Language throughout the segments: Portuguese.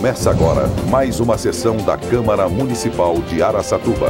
Começa agora mais uma sessão da Câmara Municipal de Araçatuba.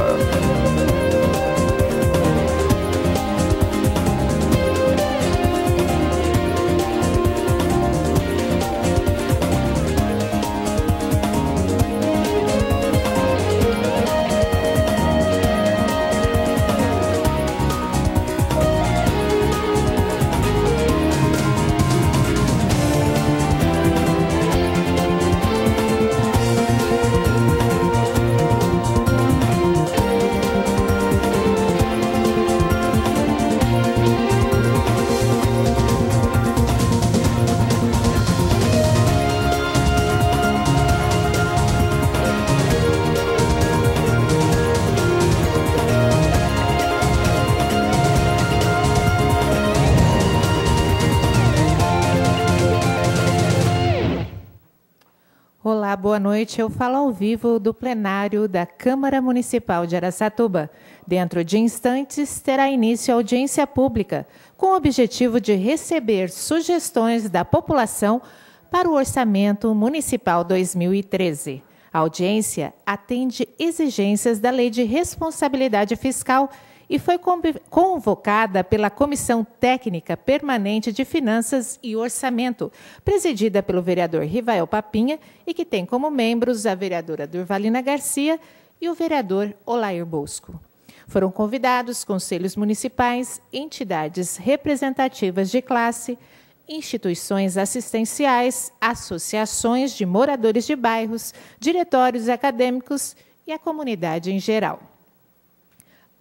Olá, boa noite. Eu falo ao vivo do plenário da Câmara Municipal de Araçatuba. Dentro de instantes, terá início a audiência pública, com o objetivo de receber sugestões da população para o Orçamento Municipal 2013. A audiência atende exigências da Lei de Responsabilidade Fiscal e foi convocada pela Comissão Técnica Permanente de Finanças e Orçamento, presidida pelo vereador Rivael Papinha e que tem como membros a vereadora Durvalina Garcia e o vereador Olair Bosco. Foram convidados conselhos municipais, entidades representativas de classe, instituições assistenciais, associações de moradores de bairros, diretórios acadêmicos e a comunidade em geral.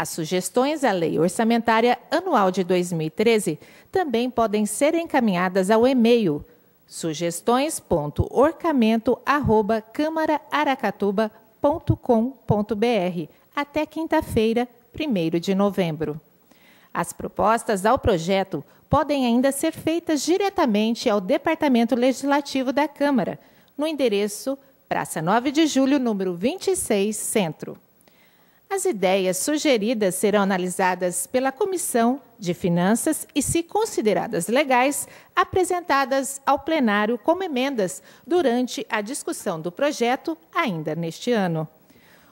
As sugestões à Lei Orçamentária Anual de 2013 também podem ser encaminhadas ao e-mail sugestões.orcamento@câmarаарacatuba.com.br até quinta-feira, 1 de novembro. As propostas ao projeto podem ainda ser feitas diretamente ao Departamento Legislativo da Câmara, no endereço Praça 9 de Julho, número 26, Centro. As ideias sugeridas serão analisadas pela Comissão de Finanças e, se consideradas legais, apresentadas ao plenário como emendas durante a discussão do projeto ainda neste ano.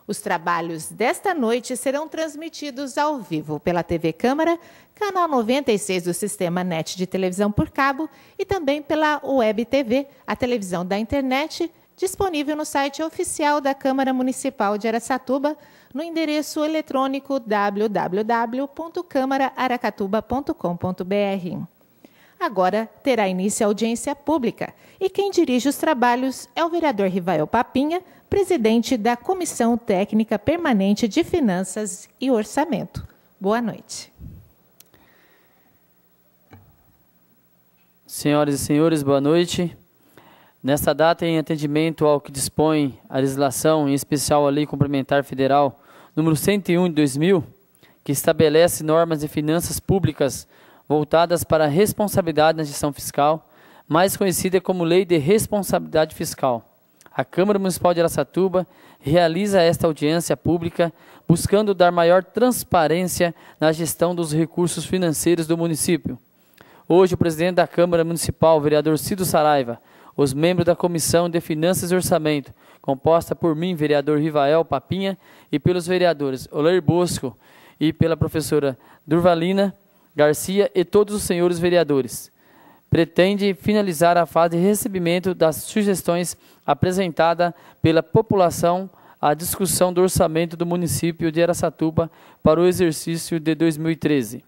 Os trabalhos desta noite serão transmitidos ao vivo pela TV Câmara, canal 96 do sistema NET de televisão por cabo e também pela Web TV, a televisão da internet disponível no site oficial da Câmara Municipal de Aracatuba, no endereço eletrônico www.câmaraaracatuba.com.br. Agora terá início a audiência pública e quem dirige os trabalhos é o vereador Rivael Papinha, presidente da Comissão Técnica Permanente de Finanças e Orçamento. Boa noite. Senhoras e senhores, boa noite. Nesta data, em atendimento ao que dispõe a legislação, em especial a Lei Complementar Federal número 101 de 2000, que estabelece normas de finanças públicas voltadas para a responsabilidade na gestão fiscal, mais conhecida como Lei de Responsabilidade Fiscal. A Câmara Municipal de Aracatuba realiza esta audiência pública buscando dar maior transparência na gestão dos recursos financeiros do município. Hoje, o presidente da Câmara Municipal, vereador Cido Saraiva, os membros da Comissão de Finanças e Orçamento, composta por mim, vereador Rivael Papinha, e pelos vereadores Olair Bosco e pela professora Durvalina Garcia e todos os senhores vereadores. Pretende finalizar a fase de recebimento das sugestões apresentada pela população à discussão do orçamento do município de Aracatuba para o exercício de 2013.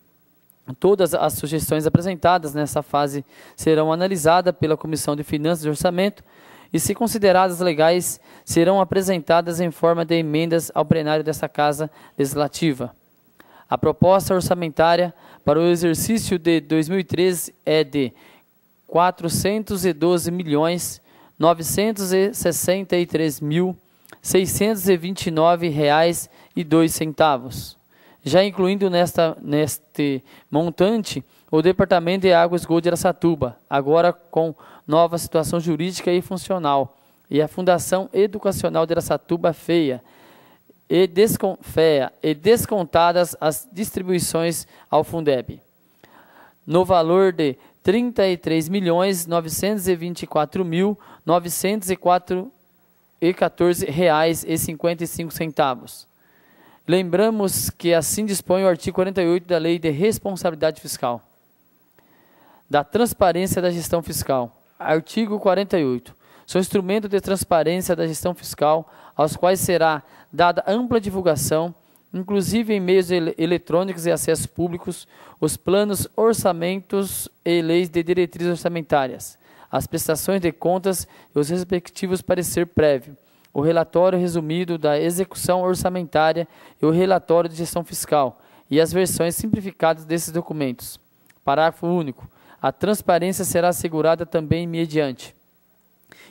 Todas as sugestões apresentadas nessa fase serão analisadas pela Comissão de Finanças e Orçamento e, se consideradas legais, serão apresentadas em forma de emendas ao plenário desta Casa Legislativa. A proposta orçamentária para o exercício de 2013 é de 412 milhões 963 mil 629 reais e dois centavos já incluindo nesta, neste montante o Departamento de Águas Gol de Aracatuba, agora com nova situação jurídica e funcional, e a Fundação Educacional de Aracatuba FEIA, e, descon, FEA, e descontadas as distribuições ao Fundeb, no valor de R$ 33.924.904,14,55. Lembramos que assim dispõe o artigo 48 da Lei de Responsabilidade Fiscal, da Transparência da Gestão Fiscal. Artigo 48. São instrumento de transparência da gestão fiscal, aos quais será dada ampla divulgação, inclusive em meios eletrônicos e acessos públicos, os planos, orçamentos e leis de diretrizes orçamentárias, as prestações de contas e os respectivos parecer prévio o relatório resumido da execução orçamentária e o relatório de gestão fiscal e as versões simplificadas desses documentos. Parágrafo único. A transparência será assegurada também mediante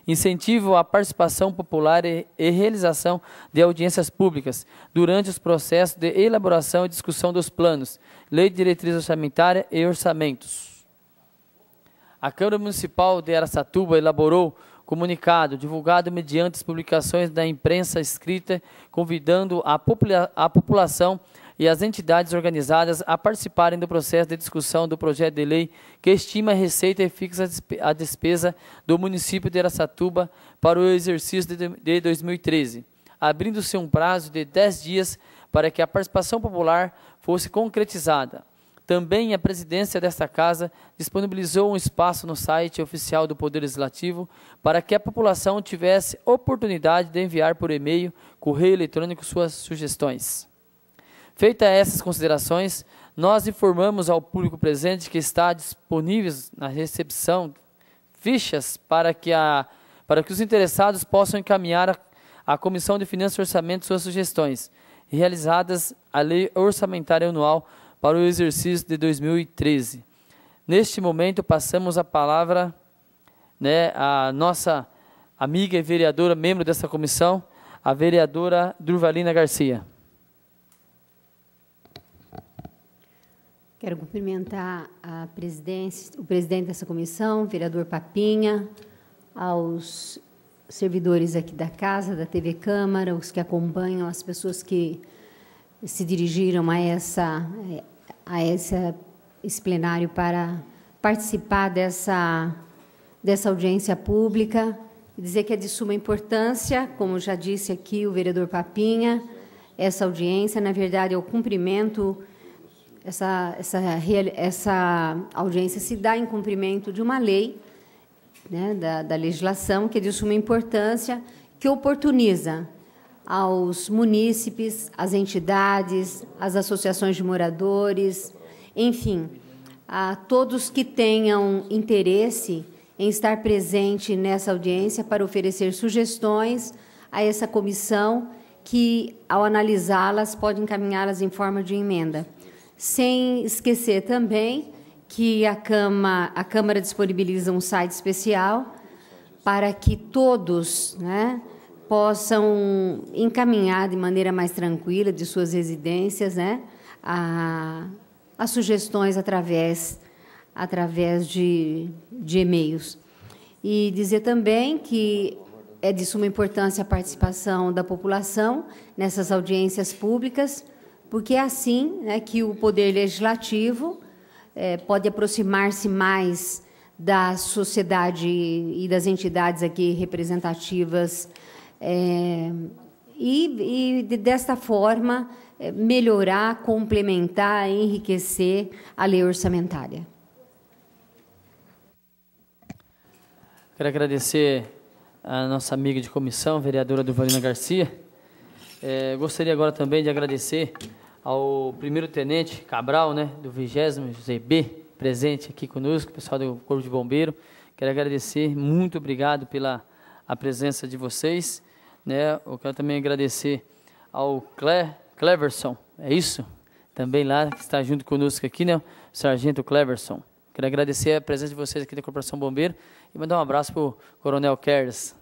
incentivo à participação popular e, e realização de audiências públicas durante os processos de elaboração e discussão dos planos, lei de diretriz orçamentária e orçamentos. A Câmara Municipal de Aracatuba elaborou comunicado divulgado mediante as publicações da imprensa escrita, convidando a, popula a população e as entidades organizadas a participarem do processo de discussão do projeto de lei que estima a receita e fixa a despesa do município de Aracatuba para o exercício de 2013, abrindo-se um prazo de 10 dias para que a participação popular fosse concretizada. Também a presidência desta Casa disponibilizou um espaço no site oficial do Poder Legislativo para que a população tivesse oportunidade de enviar por e-mail, correio eletrônico suas sugestões. Feitas essas considerações, nós informamos ao público presente que está disponível na recepção fichas para que, a, para que os interessados possam encaminhar à Comissão de Finanças e Orçamento suas sugestões, realizadas a Lei Orçamentária Anual para o exercício de 2013. Neste momento, passamos a palavra né, à nossa amiga e vereadora, membro dessa comissão, a vereadora Durvalina Garcia. Quero cumprimentar a presidência, o presidente dessa comissão, vereador Papinha, aos servidores aqui da casa, da TV Câmara, os que acompanham, as pessoas que se dirigiram a essa a essa esse plenário para participar dessa dessa audiência pública dizer que é de suma importância, como já disse aqui o vereador Papinha, essa audiência, na verdade, é o cumprimento essa essa essa audiência se dá em cumprimento de uma lei, né, da, da legislação que é de suma importância, que oportuniza aos munícipes, às entidades, às associações de moradores, enfim, a todos que tenham interesse em estar presente nessa audiência para oferecer sugestões a essa comissão que, ao analisá-las, pode encaminhá-las em forma de emenda. Sem esquecer também que a, Câmara, a Câmara disponibiliza um site especial para que todos, né, possam encaminhar de maneira mais tranquila de suas residências né, a, as sugestões através, através de, de e-mails. E dizer também que é de suma importância a participação da população nessas audiências públicas, porque é assim né, que o poder legislativo é, pode aproximar-se mais da sociedade e das entidades aqui representativas é, e, e, desta forma, é, melhorar, complementar, enriquecer a lei orçamentária. Quero agradecer a nossa amiga de comissão, vereadora Duvalina Garcia. É, gostaria agora também de agradecer ao primeiro-tenente Cabral, né, do 20 José B, presente aqui conosco, pessoal do Corpo de Bombeiro. Quero agradecer, muito obrigado pela a presença de vocês né? Eu quero também agradecer ao Cle, Cleverson, é isso? Também lá que está junto conosco aqui, né? Sargento Cleverson. Quero agradecer a presença de vocês aqui da Corporação Bombeiro e mandar um abraço para o Coronel Kers.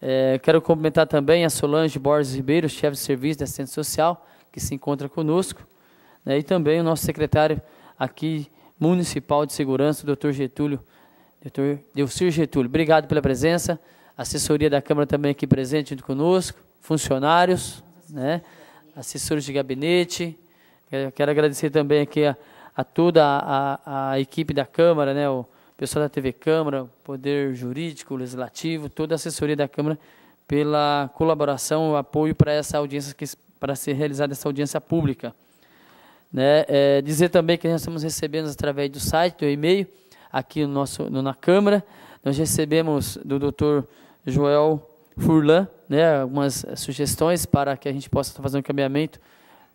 É, quero cumprimentar também a Solange Borges Ribeiro, chefe de serviço da assistência social, que se encontra conosco, né? e também o nosso secretário aqui municipal de segurança, o Dr. Getúlio, Dr. Delcir Getúlio. Obrigado pela presença assessoria da Câmara também aqui presente junto conosco, funcionários, né, assessores de gabinete. Quero agradecer também aqui a, a toda a, a, equipe da Câmara, né, o pessoal da TV Câmara, Poder Jurídico, Legislativo, toda a assessoria da Câmara pela colaboração, o apoio para essa audiência, que, para ser realizada essa audiência pública. Né, é, dizer também que nós estamos recebendo através do site, do e-mail, aqui no nosso, no, na Câmara, nós recebemos do Dr. Joel Furlan né, algumas sugestões para que a gente possa fazer um encaminhamento.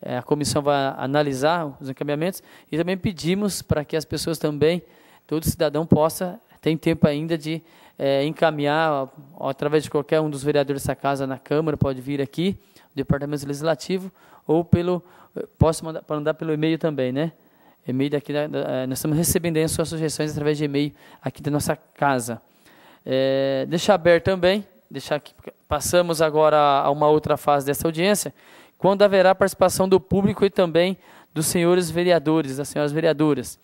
É, a comissão vai analisar os encaminhamentos e também pedimos para que as pessoas também, todo cidadão possa, tem tempo ainda de é, encaminhar através de qualquer um dos vereadores dessa casa na Câmara, pode vir aqui, Departamento Legislativo, ou pelo. Posso mandar, mandar pelo e-mail também, né? e-mail daqui da, da, eh, nós estamos recebendo as suas sugestões através de e-mail aqui da nossa casa. É, eh, deixar aberto também, deixar aqui, passamos agora a uma outra fase dessa audiência, quando haverá participação do público e também dos senhores vereadores, das senhoras vereadoras.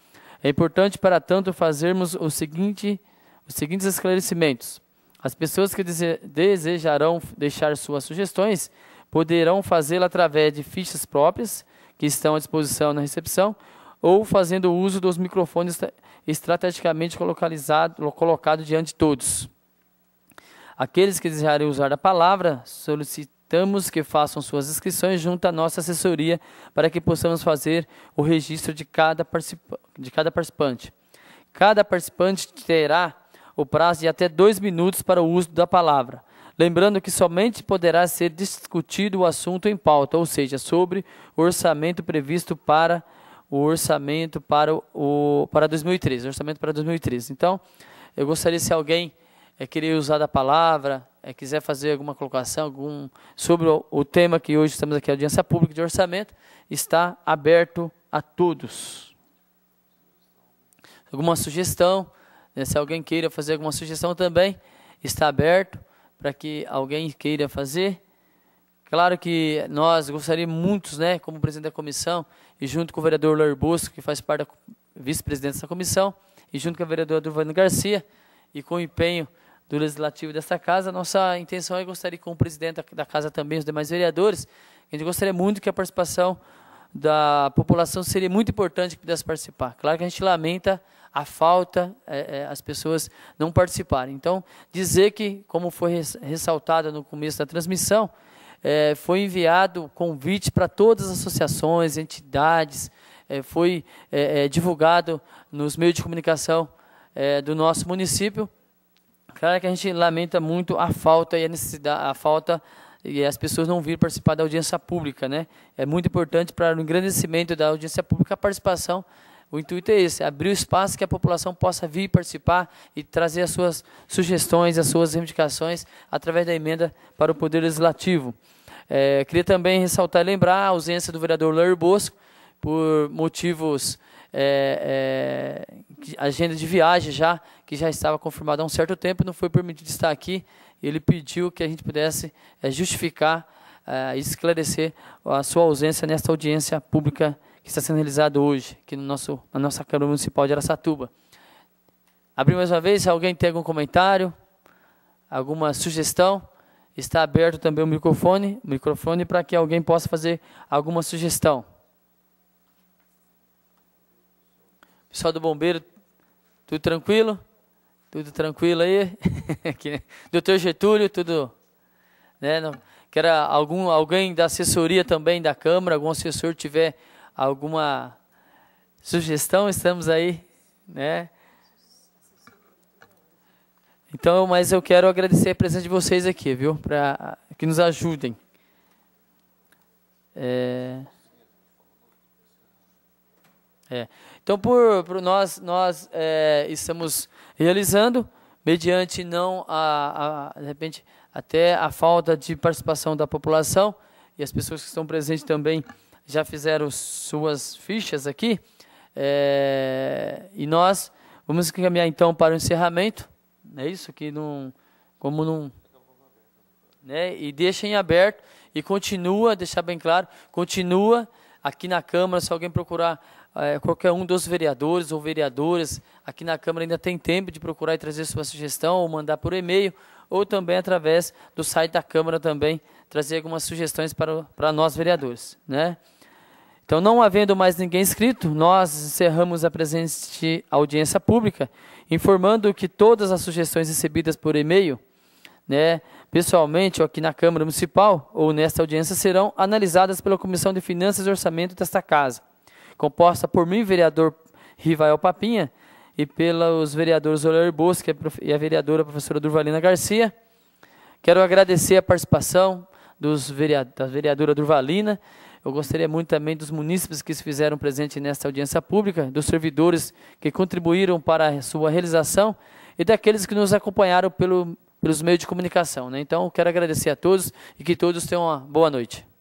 É importante, para tanto, fazermos o seguinte, os seguintes esclarecimentos. As pessoas que dese desejarão deixar suas sugestões poderão fazê-la através de fichas próprias que estão à disposição na recepção ou fazendo uso dos microfones estrategicamente colocado diante de todos. Aqueles que desejarem usar a palavra, solicitamos que façam suas inscrições junto à nossa assessoria para que possamos fazer o registro de cada, participa de cada participante. Cada participante terá o prazo de até dois minutos para o uso da palavra. Lembrando que somente poderá ser discutido o assunto em pauta, ou seja, sobre o orçamento previsto para o orçamento para, o, para 2013, orçamento para 2013. Então, eu gostaria se alguém é, querer usar da palavra, é, quiser fazer alguma colocação algum, sobre o, o, tema que hoje estamos aqui, audiência pública de orçamento, está aberto a todos. Alguma sugestão, né, se alguém queira fazer alguma sugestão também, está aberto para que alguém queira fazer. Claro que nós gostaríamos muitos, né, como presidente da comissão, e junto com o vereador Lor Busco, que faz parte da vice-presidente da comissão, e junto com a vereadora Durvano Garcia, e com o empenho do Legislativo desta Casa, nossa intenção é gostaria com o presidente da Casa também, os demais vereadores, a gente gostaria muito que a participação da população seria muito importante que pudesse participar. Claro que a gente lamenta a falta, é, é, as pessoas não participarem. Então, dizer que, como foi ressaltado no começo da transmissão, é, foi enviado convite para todas as associações, entidades, é, foi é, é divulgado nos meios de comunicação é, do nosso município. Claro que a gente lamenta muito a falta e a necessidade, a falta e as pessoas não virem participar da audiência pública, né? É muito importante para o engrandecimento da audiência pública a participação o intuito é esse: abrir o espaço que a população possa vir participar e trazer as suas sugestões, as suas reivindicações através da emenda para o Poder Legislativo. É, queria também ressaltar e lembrar a ausência do vereador Larry Bosco por motivos é, é, agenda de viagem já, que já estava confirmada há um certo tempo, não foi permitido estar aqui. Ele pediu que a gente pudesse é, justificar é, e esclarecer a sua ausência nesta audiência pública que está sendo realizada hoje, aqui no nosso, na nossa Câmara Municipal de Aracatuba. Abri mais uma vez, se alguém tem algum comentário, alguma sugestão. Está aberto também o microfone, microfone para que alguém possa fazer alguma sugestão. Pessoal do bombeiro, tudo tranquilo? Tudo tranquilo aí? Doutor Getúlio, tudo, né? Que era algum alguém da assessoria também da Câmara, algum assessor tiver alguma sugestão, estamos aí, né? Então, mas eu quero agradecer a presença de vocês aqui, viu? Para que nos ajudem. É... É. Então, por, por nós, nós é, estamos realizando, mediante não a, a, de repente, até a falta de participação da população, e as pessoas que estão presentes também já fizeram suas fichas aqui, é, e nós vamos caminhar então para o encerramento é isso que não como não né? E deixa em aberto e continua, deixar bem claro, continua aqui na Câmara, se alguém procurar é, qualquer um dos vereadores ou vereadoras, aqui na Câmara ainda tem tempo de procurar e trazer sua sugestão ou mandar por e-mail ou também através do site da Câmara também trazer algumas sugestões para, para nós vereadores, né? Então, não havendo mais ninguém inscrito, nós encerramos a presente audiência pública informando que todas as sugestões recebidas por e-mail, né, pessoalmente ou aqui na Câmara Municipal ou nesta audiência serão analisadas pela Comissão de Finanças e Orçamento desta Casa, composta por mim, vereador Rivael Papinha, e pelos vereadores Olair Bosque e a vereadora professora Durvalina Garcia. Quero agradecer a participação dos vereador, da vereadora Durvalina, eu gostaria muito também dos munícipes que se fizeram presente nesta audiência pública, dos servidores que contribuíram para a sua realização e daqueles que nos acompanharam pelo, pelos meios de comunicação. Né? Então, quero agradecer a todos e que todos tenham uma boa noite.